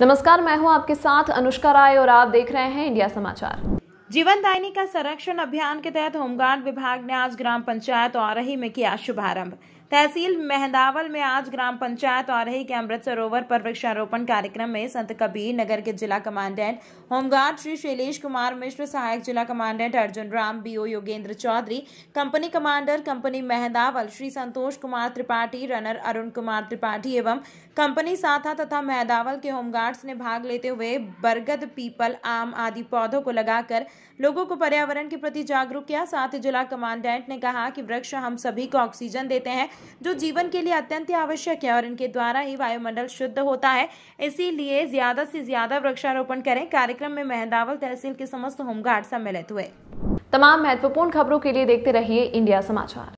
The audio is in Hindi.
नमस्कार मैं हूं आपके साथ अनुष्का राय और आप देख रहे हैं इंडिया समाचार जीवन दायनी का संरक्षण अभियान के तहत होमगार्ड विभाग ने आज ग्राम पंचायत औरही में किया शुभारंभ तहसील मेहदावल में आज ग्राम पंचायत ही के अमृत सरोवर पर वृक्षारोपण कार्यक्रम में संत कबीर नगर के जिला कमांडेंट होमगार्ड श्री शैलेश कुमार मिश्र सहायक जिला commandant Arjun Ram BO Yogendra Chaudhary company commander company Mehdawal Shri Santosh Kumar Tripathi runner Arun Kumar Tripathi एवं कंपनी साथा तथा मेहदावल के होमगार्ड्स ने भाग लेते हुए बरगद पीपल आम आदि पौधों को लगाकर लोगों को पर्यावरण के प्रति जागरूक किया साथ ही जिला कमांडेंट ने कहा कि वृक्ष हम सभी को ऑक्सीजन देते हैं जो जीवन के लिए अत्यंत आवश्यक है और इनके द्वारा ही वायुमंडल शुद्ध होता है इसीलिए ज्यादा से ज्यादा वृक्षारोपण करें कार्यक्रम में मेहदावल तहसील के समस्त होमगार्ड सम्मिलित हुए तमाम महत्वपूर्ण खबरों के लिए देखते रहिए इंडिया समाचार